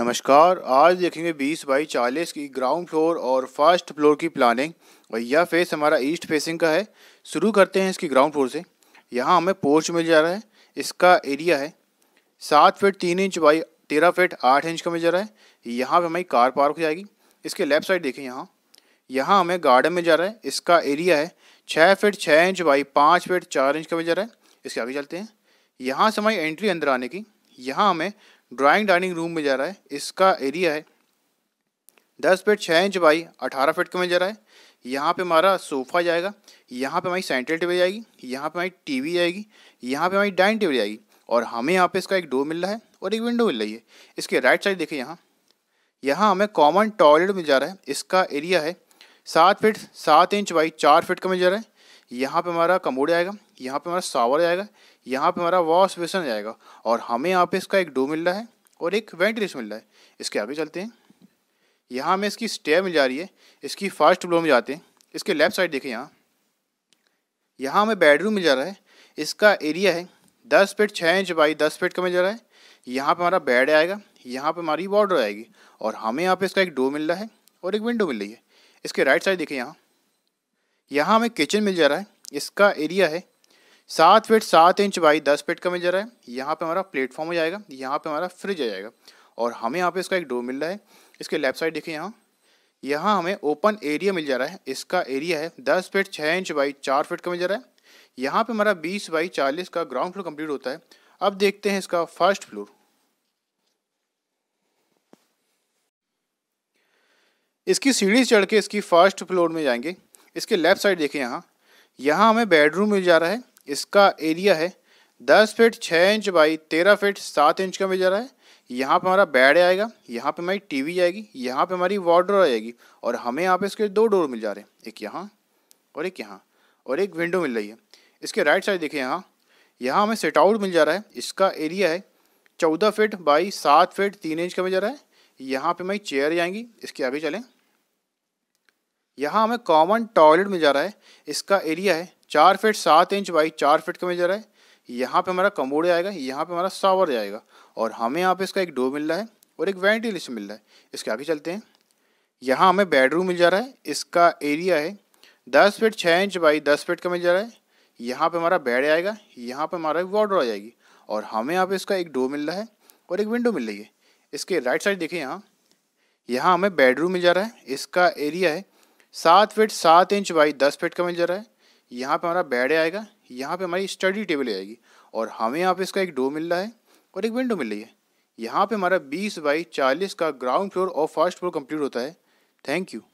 नमस्कार आज देखेंगे 20 बाई 40 की ग्राउंड फ्लोर और फर्स्ट फ्लोर की प्लानिंग और यह फेस हमारा ईस्ट फेसिंग का है शुरू करते हैं इसकी ग्राउंड फ्लोर से यहाँ हमें पोर्च मिल जा रहा है इसका एरिया है सात फीट तीन इंच बाई तेरह फीट आठ इंच का मिल जा रहा है यहाँ पर हमारी कार पार्क हो जाएगी इसके लेफ्ट साइड देखें यहाँ यहाँ हमें गार्डन मिल जा रहा है इसका एरिया है छः फिट छः इंच बाई पाँच फिट चार इंच का मिल जा रहा है इसके आगे चलते हैं यहाँ से हमारी एंट्री अंदर आने की यहाँ हमें ड्राइंग डाइनिंग रूम में जा रहा है इसका एरिया है दस फिट छः इंच बाई अठारह फिट का में जा रहा है यहाँ पे हमारा सोफ़ा जाएगा यहाँ पे हमारी सेंट्रल टेबल जाएगी यहाँ पे हमारी टीवी जाएगी यहाँ पे हमारी डाइनिंग टेबल जाएगी और हमें यहाँ पे इसका एक डोर मिल रहा है और एक विंडो मिल रही है इसके राइट साइड देखिए यहाँ यहाँ हमें कॉमन टॉयलेट मिल जा रहा है इसका एरिया है सात फिट सात इंच बाई चार फिट का मिल जा रहा है यहाँ पे हमारा कमोड आएगा यहाँ पे हमारा सावर आएगा यहाँ पे हमारा वॉश बेसन जाएगा और हमें यहाँ पे इसका एक डो मिल रहा है और एक वेंटिलेशन मिल रहा है इसके आगे चलते हैं यहाँ हमें इसकी स्टे मिल जा रही है इसकी फर्स्ट फ्लोर में जाते हैं इसके लेफ्ट साइड देखें यहाँ यहाँ हमें बेडरूम मिल जा रहा है इसका एरिया है दस फीट छः इंच बाई दस फीट का मिल जा रहा है यहाँ पर हमारा बेड आएगा यहाँ पर हमारी बॉर्डर आएगी और हमें यहाँ पर इसका एक डो मिल रहा है और एक विंडो मिल रही है इसके राइट साइड देखें यहाँ यहाँ हमें किचन मिल जा रहा है इसका एरिया है सात फिट सात इंच बाई दस फिट का मेजर है यहाँ पे हमारा प्लेटफॉर्म हो जाएगा यहाँ पे हमारा फ्रिज आ जाएगा और हमें यहाँ पे इसका एक डोर मिल रहा है इसके लेफ्ट साइड देखिए यहाँ यहाँ हमें ओपन एरिया मिल जा रहा है इसका एरिया है दस फिट छः इंच बाई चार फिट का मेजर है यहाँ पे हमारा बीस बाई चालीस का ग्राउंड फ्लोर कंप्लीट होता है अब देखते हैं इसका फर्स्ट फ्लोर इसकी सीढ़ी चढ़ के इसकी फर्स्ट फ्लोर में जाएंगे इसके लेफ्ट साइड देखिए यहाँ यहाँ हमें बेडरूम मिल जा रहा है इसका एरिया है दस फीट छः इंच बाई तेरह फीट सात इंच का मेजर है यहाँ पे हमारा बेड आएगा यहाँ पे हमारी टीवी आएगी यहाँ पे हमारी वार्डर आ जाएगी और हमें यहाँ पे इसके दो डोर मिल जा रहे हैं एक यहाँ और एक यहाँ और एक विंडो मिल रही है इसके राइट साइड देखिए यहाँ यहाँ हमें सेट आउट मिल जा रहा है इसका एरिया है चौदह फिट बाई सात फिट तीन इंच का मेजर है यहाँ पर हमारी चेयर जाएंगी इसके आगे चलें यहाँ हमें कॉमन टॉयलेट मिल जा रहा है इसका एरिया है चार फिट सात इंच बाई चार फिट का मेजर है यहाँ पे हमारा कमोड आएगा यहाँ पे हमारा सावर जाएगा और हमें यहाँ पे इसका एक डो मिल रहा है और एक वेंटिलेशन मिल रहा है इसके आगे चलते हैं यहाँ हमें बेडरूम मिल जा रहा है इसका एरिया है दस फिट छः इंच बाई दस फिट का मिल जा रहा है यहाँ पर हमारा बेड आएगा यहाँ पर हमारा वार्डर आ जाएगी और हमें यहाँ पे इसका एक डो मिल रहा है और एक विंडो मिल रही है इसके राइट साइड देखिए यहाँ यहाँ हमें बेडरूम मिल जा रहा है इसका एरिया है सात फिट सात इंच बाई दस फिट का मिल जा रहा है यहाँ पे हमारा बेड आएगा यहाँ पे हमारी स्टडी टेबल आएगी और हमें यहाँ पे इसका एक डो मिल रहा है और एक विंडो मिल रही है यहाँ पे हमारा 20 बाई 40 का ग्राउंड फ्लोर और फर्स्ट फ्लोर कंप्लीट होता है थैंक यू